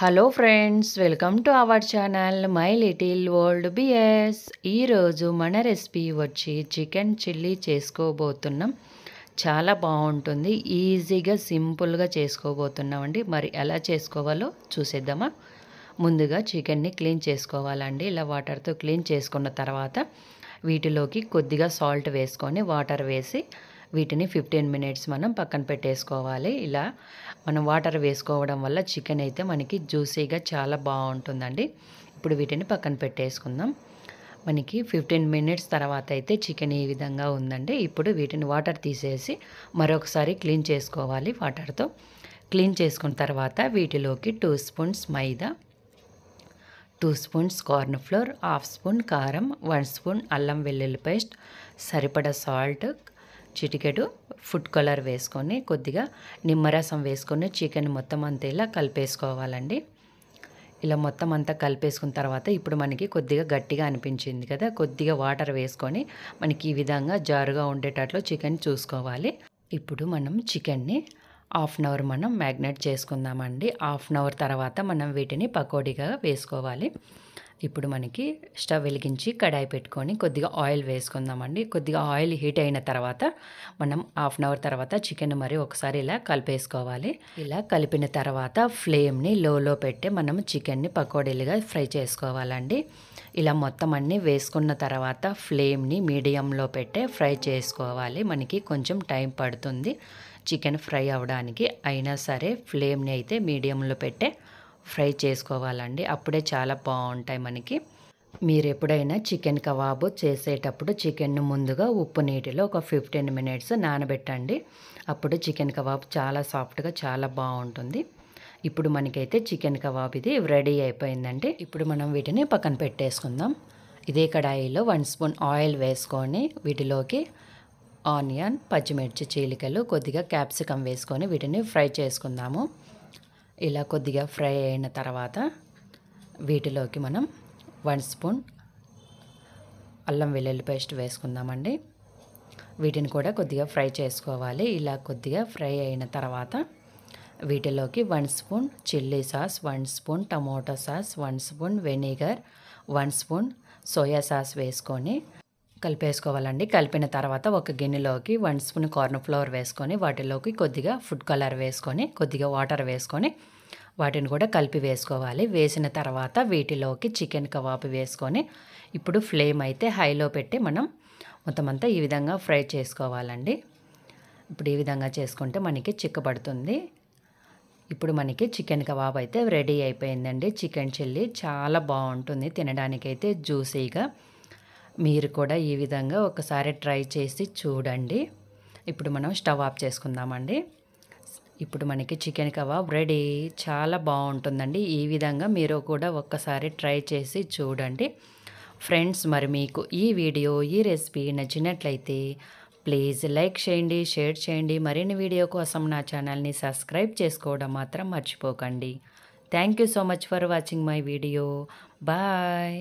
hello friends welcome to our channel my little world B S మన recipe వచ్చి chicken chilli చేసుకోబోతున్నాం చాలా బాగుంటుంది ఈజీగా సింపుల్గా చేసుకోబోతున్నామండి మరి ఎలా చేసుకోవాలో చూసేద్దామా ముందుగా చికెన్ని క్లీన్ చేసుకోవాలండి ఇలా వాటర్తో క్లీన్ చేసుకున్న తర్వాత వీటిలోకి కొద్దిగా సాల్ట్ వేసుకొని వాటర్ వేసి వీటిని ఫిఫ్టీన్ మినిట్స్ మనం పక్కన పెట్టేసుకోవాలి ఇలా మనం వాటర్ వేసుకోవడం వల్ల చికెన్ అయితే మనకి జ్యూసీగా చాలా బాగుంటుందండి ఇప్పుడు వీటిని పక్కన పెట్టేసుకుందాం మనకి ఫిఫ్టీన్ మినిట్స్ తర్వాత అయితే చికెన్ ఈ విధంగా ఉందండి ఇప్పుడు వీటిని వాటర్ తీసేసి మరొకసారి క్లీన్ చేసుకోవాలి వాటర్తో క్లీన్ చేసుకున్న తర్వాత వీటిలోకి two spoons maida two spoons corn flour half spoon కారం వన్ స్పూన్ అల్లం వెల్లుల్లి పేస్ట్ సరిపడా సాల్ట్ చిటికెడు ఫుడ్ కలర్ వేసుకొని కొద్దిగా నిమ్మరసం వేసుకొని చికెన్ మొత్తం అంతా ఇలా కలిపేసుకోవాలండి ఇలా మొత్తం అంతా కలిపేసుకున్న తర్వాత ఇప్పుడు మనకి కొద్దిగా గట్టిగా అనిపించింది కదా కొద్దిగా వాటర్ వేసుకొని మనకి ఈ విధంగా జారుగా ఉండేటట్లు చికెన్ చూసుకోవాలి ఇప్పుడు మనం చికెన్ని హాఫ్ అన్ అవర్ మనం మ్యాగ్నేట్ చేసుకుందామండి హాఫ్ అన్ అవర్ తర్వాత మనం వీటిని పకోడీగా వేసుకోవాలి ఇప్పుడు మనకి స్టవ్ వెలిగించి కడాయి పెట్టుకొని కొద్దిగా ఆయిల్ వేసుకుందామండి కొద్దిగా ఆయిల్ హీట్ అయిన తర్వాత మనం హాఫ్ అన్ అవర్ తర్వాత చికెన్ మరి ఒకసారి ఇలా కలిపేసుకోవాలి ఇలా కలిపిన తర్వాత ఫ్లేమ్ని లోలో పెట్టి మనం చికెన్ని పకోడీలుగా ఫ్రై చేసుకోవాలండి ఇలా మొత్తం అన్నీ వేసుకున్న తర్వాత ఫ్లేమ్ని మీడియంలో పెట్టే ఫ్రై చేసుకోవాలి మనకి కొంచెం టైం పడుతుంది చికెన్ ఫ్రై అవ్వడానికి అయినా సరే ఫ్లేమ్ని అయితే మీడియంలో పెట్టే ఫ్రై చేసుకోవాలండి అప్పుడే చాలా బాగుంటాయి మనకి మీరు ఎప్పుడైనా చికెన్ కబాబు చేసేటప్పుడు చికెన్ను ముందుగా ఉప్పు నీటిలో ఒక ఫిఫ్టీన్ మినిట్స్ నానబెట్టండి అప్పుడు చికెన్ కబాబ్ చాలా సాఫ్ట్గా చాలా బాగుంటుంది ఇప్పుడు మనకైతే చికెన్ కబాబ్ ఇది రెడీ అయిపోయిందండి ఇప్పుడు మనం వీటిని పక్కన పెట్టేసుకుందాం ఇదే కడాయిలో వన్ స్పూన్ ఆయిల్ వేసుకొని వీటిలోకి ఆనియన్ పచ్చిమిర్చి చీలికలు కొద్దిగా క్యాప్సికమ్ వేసుకొని వీటిని ఫ్రై చేసుకుందాము ఇలా కొద్దిగా ఫ్రై అయిన తర్వాత వీటిలోకి మనం వన్ స్పూన్ అల్లం వెల్లుల్లి పేస్ట్ వేసుకుందామండి వీటిని కూడా కొద్దిగా ఫ్రై చేసుకోవాలి ఇలా కొద్దిగా ఫ్రై అయిన తర్వాత వీటిలోకి one spoon chilli sauce one spoon tomato sauce one spoon vinegar one spoon soya sauce వేసుకొని కలిపేసుకోవాలండి కలిపిన తర్వాత ఒక గిన్నెలోకి వన్ స్పూన్ ఫ్లవర్ వేసుకొని వాటిలోకి కొద్దిగా ఫుడ్ కలర్ వేసుకొని కొద్దిగా వాటర్ వేసుకొని వాటిని కూడా కలిపి వేసుకోవాలి వేసిన తర్వాత వీటిలోకి చికెన్ కబాబ్ వేసుకొని ఇప్పుడు ఫ్లేమ్ అయితే హైలో పెట్టి మనం మొత్తం అంతా ఈ విధంగా ఫ్రై చేసుకోవాలండి ఇప్పుడు ఈ విధంగా చేసుకుంటే మనకి చిక్కబడుతుంది ఇప్పుడు మనకి చికెన్ కబాబ్ అయితే రెడీ అయిపోయిందండి చికెన్ చిల్లీ చాలా బాగుంటుంది తినడానికైతే జ్యూసీగా మీరు కూడా ఈ విధంగా ఒకసారి ట్రై చేసి చూడండి ఇప్పుడు మనం స్టవ్ ఆఫ్ చేసుకుందామండి ఇప్పుడు మనకి చికెన్ కబాబ్ రెడీ చాలా బాగుంటుందండి ఈ విధంగా మీరు కూడా ఒక్కసారి ట్రై చేసి చూడండి ఫ్రెండ్స్ మరి మీకు ఈ వీడియో ఈ రెసిపీ నచ్చినట్లయితే ప్లీజ్ లైక్ చేయండి షేర్ చేయండి మరిన్ని వీడియో కోసం నా ఛానల్ని సబ్స్క్రైబ్ చేసుకోవడం మాత్రం మర్చిపోకండి thank you so much for watching my video bye